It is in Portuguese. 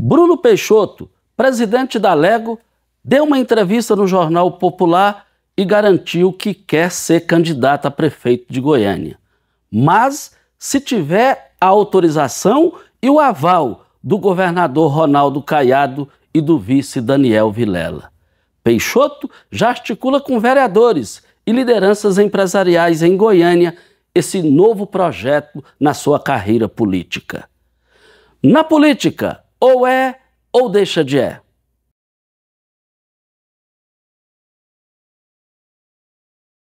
Bruno Peixoto, presidente da Lego, deu uma entrevista no Jornal Popular e garantiu que quer ser candidato a prefeito de Goiânia. Mas, se tiver a autorização e o aval do governador Ronaldo Caiado e do vice Daniel Vilela. Peixoto já articula com vereadores e lideranças empresariais em Goiânia esse novo projeto na sua carreira política. Na política, ou é ou deixa de é.